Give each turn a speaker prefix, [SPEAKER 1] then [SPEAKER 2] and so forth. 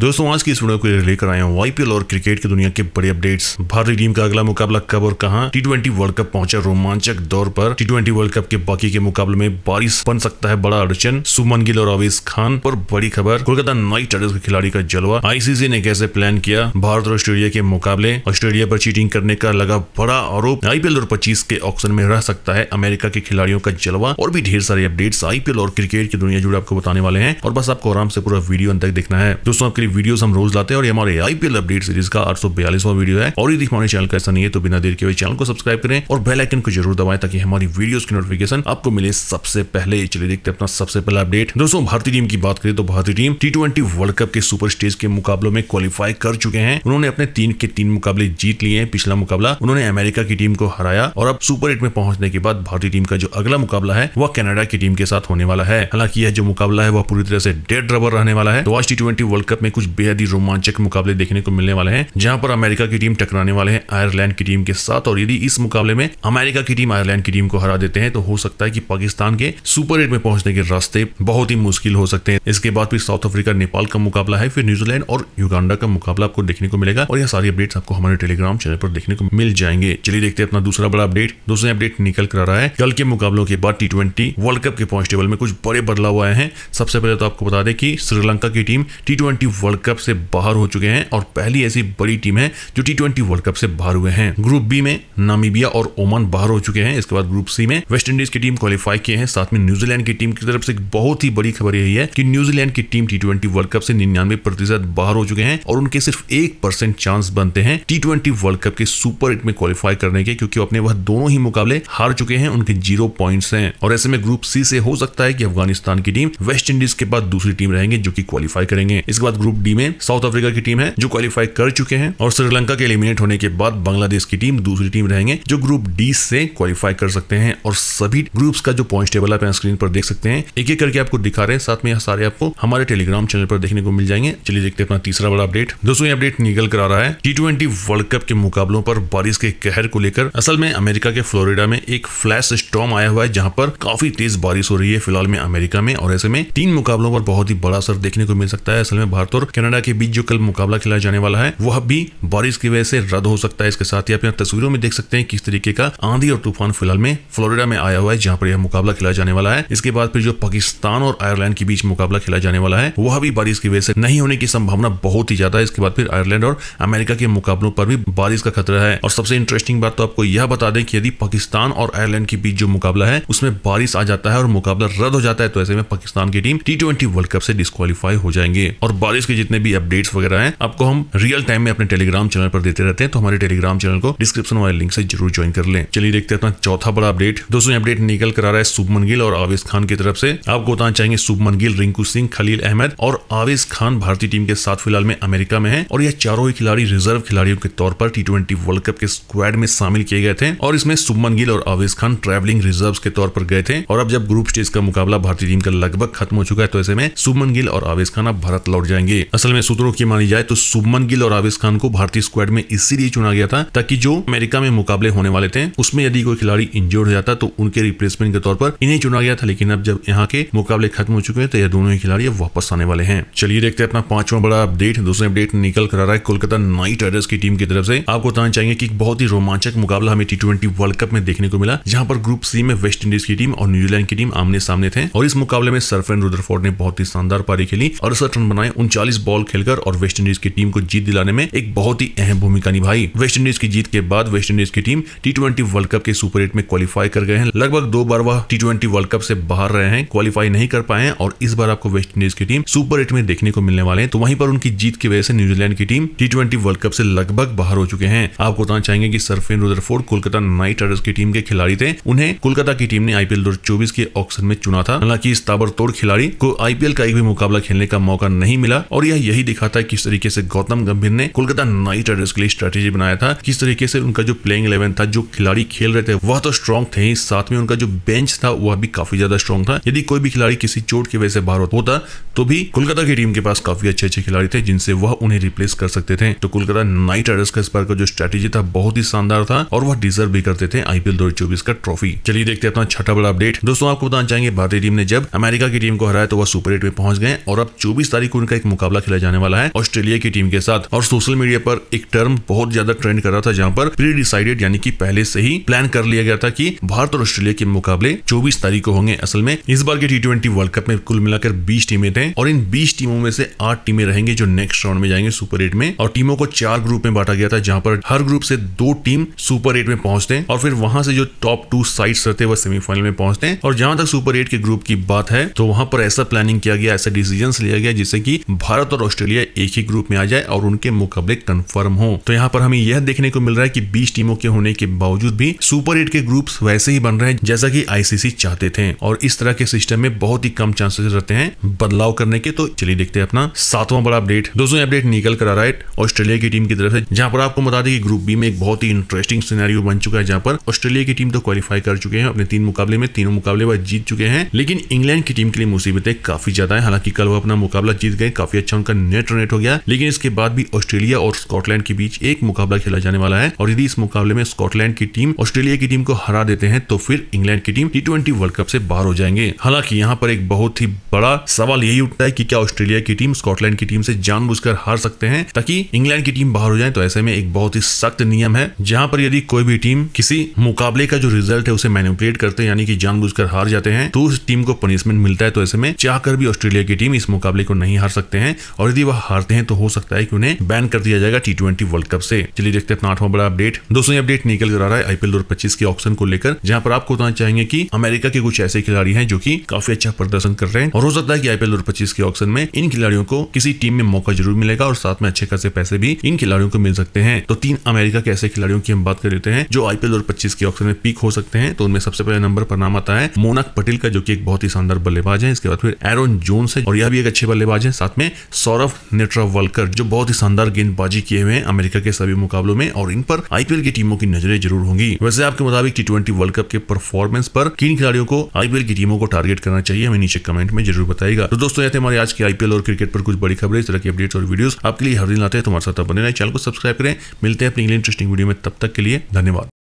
[SPEAKER 1] दोस्तों आज की इस वीडियो को लेकर आए हूँ आईपीएल और क्रिकेट की दुनिया के बड़े अपडेट्स भारतीय टीम का अगला मुकाबला कब और कहा टी ट्वेंटी वर्ल्ड कप पहुंचा रोमांचक दौर पर टी ट्वेंटी वर्ल्ड कप के बाकी के मुकाबले में बारिश बन सकता है बड़ा अड़चन सुमन गिल और अवेश खान और बड़ी खबर कोलकाता नाइट राइडर्स के खिलाड़ी का जलवा आईसीसी ने कैसे प्लान किया भारत और ऑस्ट्रेलिया के मुकाबले ऑस्ट्रेलिया पर चीटिंग करने का लगा बड़ा आरोप आईपीएल और पच्चीस के ऑप्शन में रह सकता है अमेरिका के खिलाड़ियों का जलवा और भी ढेर सारे अपडेट्स आईपीएल और क्रिकेट की दुनिया जुड़े आपको बताने वाले हैं और बस आपको आराम से पूरा वीडियो अंत तक देखना है दोस्तों वीडियोस हम रोज लाते हैं और ये हमारे आईपीएल अपडेट सीरीज का आठ सौ वीडियो है और यदि हमारे चैनल का ऐसा नहीं है तो बिना देर के चैनल को सब्सक्राइब करें और बेलाइकन को जरूर दबाएं ताकि हमारी वीडियोज की नोटिफिकेशन आपको मिले सबसे पहले चले देखते अपना सबसे पहला अपडेट दोस्तों भारतीय टीम की बात करें तो भारतीय टीम टी वर्ल्ड कप के सुपर स्टेज के मुकाबलों में क्वालिफाई कर चुके हैं उन्होंने अपने तीन के तीन मुकाबले जीत लिए हैं पिछला मुकाबला उन्होंने अमेरिका की टीम को हराया और अब सुपर एट में पहुंचने के बाद भारतीय टीम का जो अगला मुकाबला है वह कनाडा की टीम के साथ होने वाला है हालांकि यह जो मुकाबला है वह पूरी तरह से डेड रबर रहने वाला है तो आज टी ट्वेंटी वर्ल्ड कप में कुछ बेहद ही रोमांचक मुकाबले देखने को मिलने वाले हैं जहां पर अमेरिका की टीम टकराने वाले हैं आयरलैंड की टीम के साथ और यदि इस मुकाबले में अमेरिका की टीम आयरलैंड की टीम को हरा देते हैं तो हो सकता है कि पाकिस्तान के सुपर एट में पहुंचने के रास्ते बहुत ही मुश्किल हो सकते हैं इसके बाद फिर साउथ अफ्रीका नेपाल का मुकाबला है फिर न्यूजीलैंड और युगांडा का मुकाबला आपको देखने को मिलेगा और यह सारी अपडेट आपको हमारे टेलीग्राम चैनल पर देखने को मिल जाएंगे चलिए देखते हैं अपना दूसरा बड़ा अपडेट दूसरा अपडेट निकल कर रहा है कल के मुकाबलों के बाद टी वर्ल्ड कप के पॉइंट टेबल में कुछ बड़े बदलाव आए हैं सबसे पहले तो आपको बता दें कि श्रीलंका की team T twenty world cup से बाहर हो चुके हैं और पहली ऐसी बड़ी टीम है जो टी ट्वेंटी वर्ल्ड कप से बाहर हुए हैं ग्रुप बी में नामीबिया और ओमान बाहर हो चुके हैं इसके बाद ग्रुप सी में वेस्ट इंडीज की टीम क्वालिफाई किए हैं साथ में न्यूजीलैंड की टीम की तरफ से बहुत ही बड़ी खबर यही है कि न्यूजीलैंड की team T twenty world cup से निन्यानवे प्रतिशत बाहर हो चुके हैं और उनके सिर्फ एक परसेंट चांस बनते हैं टी ट्वेंटी वर्ल्ड कप के सुपर एट में क्वालिफाई करने के क्योंकि अपने वह दोनों ही मुकाबले हार चुके हैं उनके जीरो पॉइंट है और ऐसे में ग्रुप सी से हो सकता है कि अफगानिस्तान की टीम वेस्ट इंडीज के बाद दूसरी टीम रहेंगे जो कि क्वालिफाई करेंगे इसके बाद ग्रुप ग्रुप डी में साउथ अफ्रीका की टीम है जो क्वालिफाई कर चुके हैं और श्रीलंका के एलिमिनेट होने के बाद बांग्लादेश की टीम दूसरी टीम रहेंगे जो ग्रुप डी से क्वालिफाई कर सकते हैं और सभी ग्रुप्स का जो पॉइंट टेबल आप स्क्रीन पर देख सकते हैं एक एक करके आपको दिखा रहे हैं साथ में सारे आपको हमारे टेलीग्राम चैनल पर देखने को मिल जाएंगे चलिए देखते हैं अपना तीसरा बड़ा अपडेट दोस्तों ये अपडेट निकल कर आ रहा है टी ट्वेंटी वर्ल्ड कप के मुकाबलों पर बारिश के कहर को लेकर असल में अमेरिका के फ्लोरिडा में एक फ्लैश स्टॉम आया हुआ है जहां पर काफी तेज बारिश हो रही है फिलहाल में अमेरिका में और ऐसे में तीन मुकाबलों पर बहुत ही बड़ा असर देखने को मिल सकता है असल में भारत और और कनाडा के बीच जो कल मुकाबला खेला जाने वाला है वह भी बारिश की वजह से रद्द हो सकता है इसके साथ ही आप यहाँ तस्वीरों में देख सकते हैं किस तरीके का आंधी और तूफान फिलहाल में फ्लोरिडा में आया हुआ है जहाँ पर यह मुकाबला खेला जाने वाला है इसके बाद फिर जो पाकिस्तान और आयरलैंड के बीच मुकाबला खेला जाने वाला है वह भी बारिश की वजह से नहीं होने की संभावना बहुत ही ज्यादा है इसके बाद फिर आयरलैंड और अमेरिका के मुकाबलों पर भी बारिश का खतरा है और सबसे इंटरेस्टिंग बात तो आपको यह बता दें कि यदि पाकिस्तान और आयरलैंड के बीच जो मुकाबला है उसमें बारिश आ जाता है और मुकाबला रद्द हो जाता है तो ऐसे में पाकिस्तान की टीम टी वर्ल्ड कप से डिस्कालीफाई हो जाएंगे और बारिश की जितने भी अपडेट्स वगैरह हैं आपको हम रियल टाइम में अपने टेलीग्राम चैनल पर देते रहते हैं तो हमारे टेलीग्राम चैनल को डिस्क्रिप्शन वाले लिंक से जरूर ज्वाइन कर लें चलिए देखते हैं अपना चौथा बड़ा अपडेट दोस्तों अपडेट निकल कर आ रहा है सुबमन गिल और आवेश खान की तरफ से आपको बताना चाहेंगे सुबमन गिल रिंकू सिंह खलील अहमद और आवेश खान भारतीय टीम के साथ फिलहाल में अमेरिका में है और यह चारों ही खिलाड़ी रिजर्व खिलाड़ियों के तौर पर टी वर्ल्ड कप के स्क्वाड में शामिल किए गए थे और इसमें सुबमन गिल और आवेश खान ट्रैवलिंग रिजर्व के तौर पर गए थे और अब जब ग्रुप स्टेज का मुकाबला भारतीय टीम का लगभग खत्म हो चुका है तो ऐसे में सुबमन गिल और आवेश खान अब भारत लौट जाएंगे असल में सूत्रों की मानी जाए तो सुमन गिल और आविस खान को भारतीय स्क्वाड में इसीलिए चुना गया था ताकि जो अमेरिका में मुकाबले होने वाले थे उसमें यदि कोई खिलाड़ी इंजोर्ड हो जाता तो उनके रिप्लेसमेंट के तौर पर इन्हें चुना गया था लेकिन अब जब यहाँ के मुकाबले खत्म हो चुके हैं तो यह दोनों ही खिलाड़ी वापस आने वाले हैं चलिए देखते हैं अपना पांचवा बड़ा अपडेट दूसरा अपडेट निकल कर रहा है कोलकाता नाइट राइडर्स की टीम की तरफ से आपको बताना चाहिए की बहुत ही रोमांचक मुकाबला हमें टी ट्वेंटी वर्ल्ड कप में देखने को मिला जहाँ पर ग्रुप सी में वेस्ट इंडीज की टीम और न्यूजीलैंड की टीम आमने सामने थे और इस मुकाबले में सरफेन रुद्रफोर्ड ने बहुत ही शानदार पारी खेली अड़सठ रन बनाए उनचालीस 140 बॉल खेलकर और वेस्ट इंडीज की टीम को जीत दिलाने में एक बहुत ही अहम भूमिका निभाई वेस्ट इंडीज की जीत के बाद वेस्ट इंडीज की team T twenty world cup के सुपर एट में क्वालिफाई कर गए हैं लगभग दो बार वह टी ट्वेंटी वर्ल्ड कप से बाहर रहे हैं क्वालिफाई नहीं कर पाए और इस बार आपको वेस्ट इंडीज की टीम सुपर एट में देखने को मिलने वाले हैं तो वहीं पर उनकी जीत की वजह से न्यूजीलैंड की team T twenty world cup से लगभग बाहर हो चुके हैं आपको बताना चाहेंगे की Sherfane Rutherford Kolkata Knight Riders की टीम के खिलाड़ी थे उन्हें कोलकाता की टीम ने आईपीएल दो के ऑक्शन में चुना था हालांकि इस ताबड़तोड़ खिलाड़ी को आईपीएल का एक भी मुकाबला खेलने का मौका नहीं मिला और और यह यही दिखाता है किस तरीके से गौतम गंभीर ने कोलकाता नाइट राइडर्स के लिए स्ट्रेटेजी बनाया था किस तरीके से उनका जो प्लेइंग इलेवन था जो खिलाड़ी खेल रहे थे वह तो स्ट्रॉन्ग थे ही साथ में उनका जो बेंच था वह भी काफी ज्यादा स्ट्रॉन्ग था यदि कोई भी खिलाड़ी किसी चोट की वजह से बाहर होता तो भी कोलकाता की टीम के पास काफी अच्छे अच्छे खिलाड़ी थे जिनसे वह उन्हें रिप्लेस कर सकते थे तो कोलकाता नाइट राइडर्स का इस बार का जो स्ट्रेटेजी था बहुत ही शानदार था और वह डिजर्व भी करते थे आईपीएल दो का ट्रॉफी चलिए देखते हैं अपना छठा बड़ा अपडेट दोस्तों आपको बताना चाहेंगे भारतीय टीम ने जब अमेरिका की टीम को हराया तो वह सुपर एट में पहुंच गए और अब चौबीस तारीख को उनका एक मुकाबला मुकाबला खेला जाने वाला है ऑस्ट्रेलिया की टीम के साथ और सोशल मीडिया पर एक टर्म बहुत ज्यादा ट्रेंड कर रहा था जहाँ पर प्री डिसाइडेड यानी कि पहले से ही प्लान कर लिया गया था कि भारत और ऑस्ट्रेलिया के मुकाबले चौबीस तारीख को होंगे असल में इस बार के टी ट्वेंटी वर्ल्ड कप में कुल मिलाकर बीस टीमें थे और इन बीस टीमों में से आठ टीमें रहेंगे जो नेक्स्ट राउंड में जाएंगे सुपर एट में और टीमों को चार ग्रुप में बांटा गया था जहां पर हर ग्रुप से दो टीम सुपर एट में पहुंचते हैं और फिर वहां से जो टॉप टू साइड रहते वह सेमीफाइनल में पहुंचते हैं और जहां तक सुपर एट के ग्रुप की बात है तो वहां पर ऐसा प्लानिंग किया गया ऐसा डिसीजन लिया गया जिससे की भारत भारत और ऑस्ट्रेलिया एक ही ग्रुप में आ जाए और उनके मुकाबले कंफर्म हो तो यहाँ पर हमें यह देखने को मिल रहा है की बीस टीमों के होने के बावजूद भी सुपर एट के ग्रुप वैसे ही बन रहे हैं जैसा की आईसीसी चाहते थे और इस तरह के सिस्टम में बहुत ही कम चांसेस रहते हैं बदलाव करने के तो चलिए देखते हैं अपना सातवां बड़ा अपडेट दोस्तों अपडेट निकल कर आ रहा है ऑस्ट्रेलिया की टीम की तरफ से जहां पर आपको बता दें कि ग्रुप बी में एक बहुत ही इंटरेस्टिंग सिनेरियो बन चुका है जहां पर ऑस्ट्रेलिया की टीम तो क्वालिफाई कर चुके हैं अपने तीन मुकाबले में तीनों मुकाबले वह जीत चुके हैं लेकिन इंग्लैंड की टीम के लिए मुसीबतें काफी ज्यादा है हालांकि कल वो अपना मुकाबला जीत गए काफी अच्छा उनका नेट रनेट हो गया लेकिन इसके बाद भी ऑस्ट्रेलिया और स्कॉटलैंड के बीच एक मुकाबला खेला जाने वाला है और यदि इस मुकाबले में स्कॉटलैंड की टीम ऑस्ट्रेलिया की टीम को हरा देते हैं तो फिर इंग्लैंड की team T twenty world cup से बाहर हो जाएंगे हालांकि यहाँ पर एक बहुत ही बड़ा सवाल यही उठता है की क्या ऑस्ट्रेलिया की टीम स्कॉटलैंड की टीम से जान हार सकते हैं ताकि इंग्लैंड की टीम बाहर हो जाए तो ऐसे में एक बहुत ही सख्त नियम है जहां पर यदि कोई भी टीम किसी मुकाबले का जो रिजल्ट है उसे मैनिपुलेट करते हैं यानी कि जानबूझकर हार जाते हैं तो उस टीम को पनिशमेंट मिलता है तो ऐसे में चाहकर भी ऑस्ट्रेलिया की टीम इस मुकाबले को नहीं हार सकते हैं और यदि वह हारते हैं तो हो सकता है कि उन्हें बैन कर दिया जाएगा टी ट्वेंटी वर्ल्ड कप से चलिए देखते हैं अपना आठवां बड़ा अपडेट दोस्तों ये अपडेट निकल कर आ रहा है आईपीएल दो पच्चीस के ऑप्शन को लेकर जहां पर आपको बताना चाहेंगे की अमेरिका के कुछ ऐसे खिलाड़ी है जो की काफी अच्छा प्रदर्शन कर रहे हैं और हो सकता है की आईपीएल दो पच्चीस के ऑप्शन में इन खिलाड़ियों को किसी टीम में मौका जरूर मिलेगा और साथ में अच्छे खासे पैसे भी इन खिलाड़ियों को मिल सकते हैं तो तीन अमेरिका के ऐसे खिलाड़ियों की हम बात कर लेते हैं जो आईपीएल दो पच्चीस के ऑप्शन में पीक हो सकते हैं तो उनमें सबसे पहले नंबर पर नाम आता है मोनक पटेल का जो की एक बहुत ही शानदार बल्लेबाज है इसके बाद फिर एरोन जोन्स है और यह भी एक अच्छे बल्लेबाज है साथ में सौरभ नेट्रावलकर जो बहुत ही शानदार गेंदबाजी किए हुए हैं अमेरिका के सभी मुकाबलों में और इन पर आईपीएल की टीमों की नजरें जरूर होंगी वैसे आपके मुताबिक टी ट्वेंटी वर्ल्ड कप के परफॉर्मेंस पर किन खिलाड़ियों को आईपीएल की टीमों को टारगेट करना चाहिए हमें नीचे कमेंट में जरूर बताएगा तो दोस्तों ये हमारे आज के आईपीएल और क्रिकेट पर कुछ बड़ी खबरें इस तरह की अपडेट्स और वीडियो आपके लिए हर दिन आते हैं तुम्हारे साथ बने रहे चैनल को सब्सक्राइब करें मिलते हैं अपनी इंटरेस्टिंग वीडियो में तब तक के लिए धन्यवाद